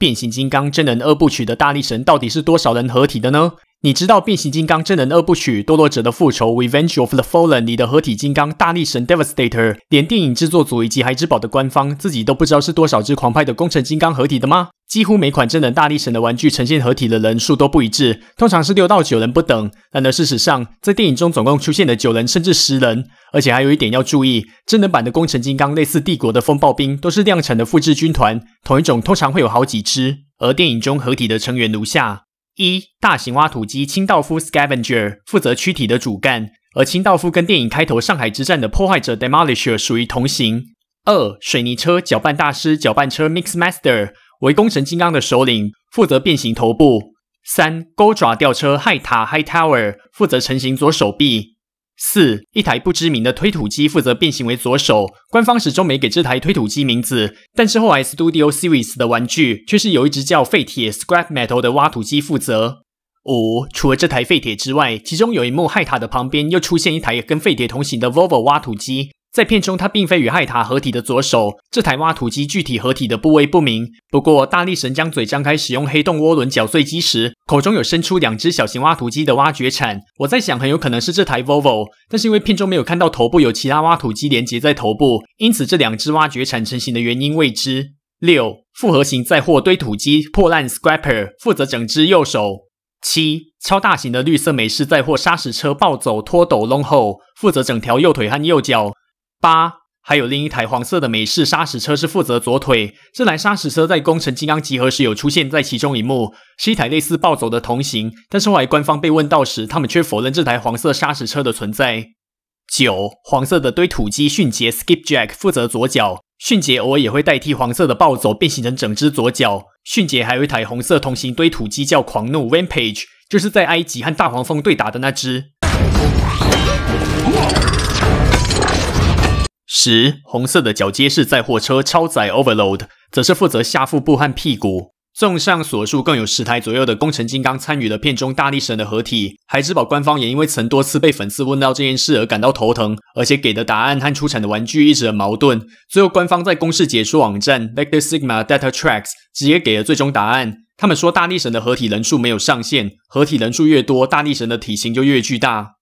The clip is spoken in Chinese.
《变形金刚：真人二部曲》的大力神到底是多少人合体的呢？你知道《变形金刚：真人二部曲》《堕落者的复仇》《Revenge of the Fallen》里的合体金刚大力神 Devastator，连电影制作组以及孩之宝的官方自己都不知道是多少只狂派的工程金刚合体的吗？几乎每款真能大力神的玩具呈现合体的人数都不一致，通常是六到九人不等。然而事实上，在电影中总共出现了九人甚至十人。而且还有一点要注意，真能版的工程金刚类似帝国的风暴兵，都是量产的复制军团。同一种通常会有好几只。而电影中合体的成员如下：一大型挖土机清道夫 （Scavenger） 负责躯体的主干，而清道夫跟电影开头上海之战的破坏者 （Demolisher） 属于同行。二水泥车搅拌大师（搅拌车 Mix Master）。为工程金刚的首领，负责变形头部；三钩爪吊车害塔 （High Tower） 负责成型左手臂；四一台不知名的推土机负责变形为左手。官方始终没给这台推土机名字，但是后来 Studio Series 的玩具却是由一只叫废铁 （Scrap Metal） 的挖土机负责。五除了这台废铁之外，其中有一幕害塔的旁边又出现一台跟废铁同行的 Volvo 挖土机。在片中，他并非与害塔合体的左手，这台挖土机具体合体的部位不明。不过，大力神将嘴张开使用黑洞涡轮搅碎机时，口中有伸出两只小型挖土机的挖掘铲。我在想，很有可能是这台 Volvo，但是因为片中没有看到头部有其他挖土机连接在头部，因此这两只挖掘铲成型的原因未知。六复合型载货堆土机破烂 Scraper 负责整只右手。七超大型的绿色美式载货砂石车暴走拖斗 l o n g h o l 负责整条右腿和右脚。八，还有另一台黄色的美式沙石车是负责左腿，这台沙石车在《工程金刚集合》时有出现在其中一幕，是一台类似暴走的同型，但是后来官方被问到时，他们却否认这台黄色沙石车的存在。九，黄色的堆土机迅捷 Skipjack 负责左脚，迅捷偶尔也会代替黄色的暴走变形成整只左脚。迅捷还有一台红色同型堆土机叫狂怒 Vantage，就是在埃及和大黄蜂对打的那只。十红色的脚接式载货车超载 （overload） 则是负责下腹部和屁股。综上所述，共有十台左右的工程金刚参与了片中大力神的合体。孩之宝官方也因为曾多次被粉丝问到这件事而感到头疼，而且给的答案和出产的玩具一直矛盾。最后，官方在公式解说网站 （Vector Sigma Data Tracks） 直接给了最终答案。他们说大力神的合体人数没有上限，合体人数越多，大力神的体型就越巨大。